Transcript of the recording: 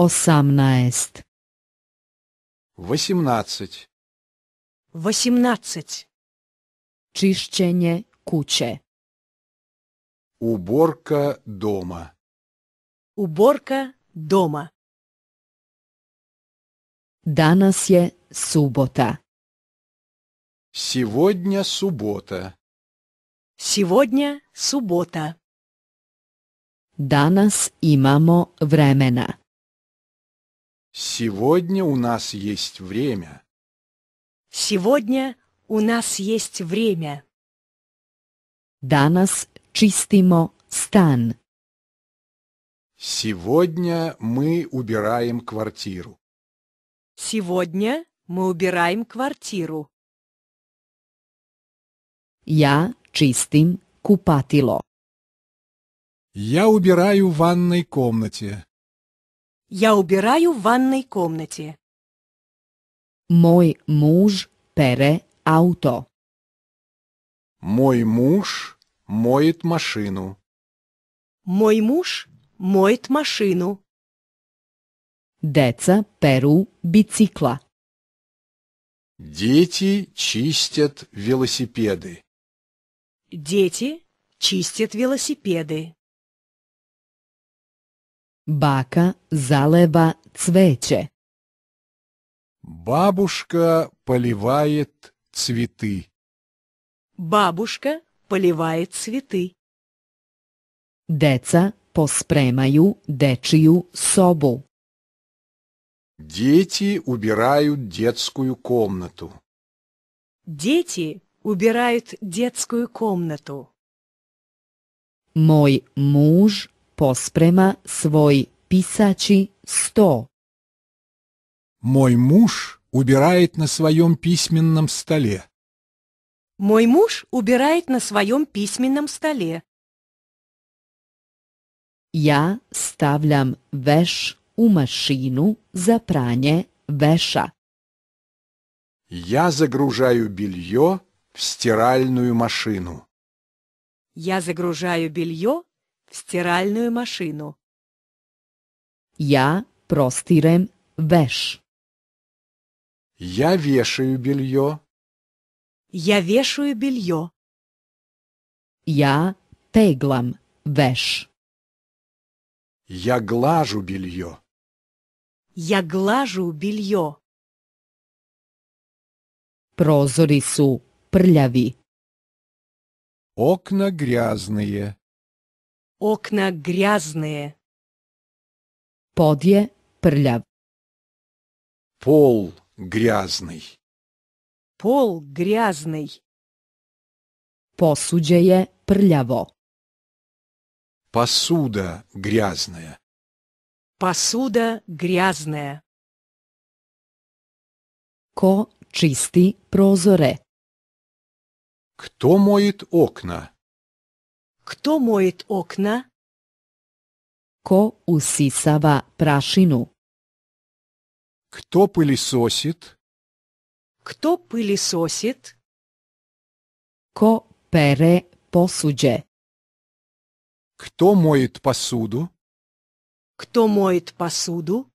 18 18 18 Čišćenje kuće Uborka doma Uborka doma Danas je subota Сегодня суббота Сегодня subota. Danas imamo vremena. Сегодня у нас есть время. Сегодня у нас есть время. Danas čistimo stan. Сегодня мы убираем квартиру. Сегодня мы убираем квартиру. Я чистим купатило. Я убираю в ванной комнате. Я убираю в ванной комнате. Мой муж пере авто. Мой муж моет машину. Мой муж моет машину. Деца перу бицикла. Дети чистят велосипеды. Дети чистят велосипеды. Бака залева цвеće. Бабушка поливает цветы. Бабушка поливает цветы. Деца поспремаю дечью собу. Дети убирают детскую комнату. Дети убирают детскую комнату. Мой муж posprema свой pisaći sto. Мой муж убирает на своем письменном столе. Мой муж убирает на своем письменном столе. Я ставлям веш у машину за пране веша. Я загружаю белье в стиральную машину. Я загружаю белье в стиральную машину. Я простирем веш. Я вешаю белье. Я вешаю белье. Я теглам веш. Я глажу белье. Я глажу белье. Прозори су прляви. Окна грязные. Окна грязные. Подие прляв. Пол грязный. Пол грязный. Посуđе je Посуда грязная. Посуда грязная. Ко чисти прозоре? Кто моет окна? Кто моет окна? Ко усисава прашину? Кто пылесосит? Кто пылесосит? Ко пере посудже? Кто моет посуду? Кто моет посуду?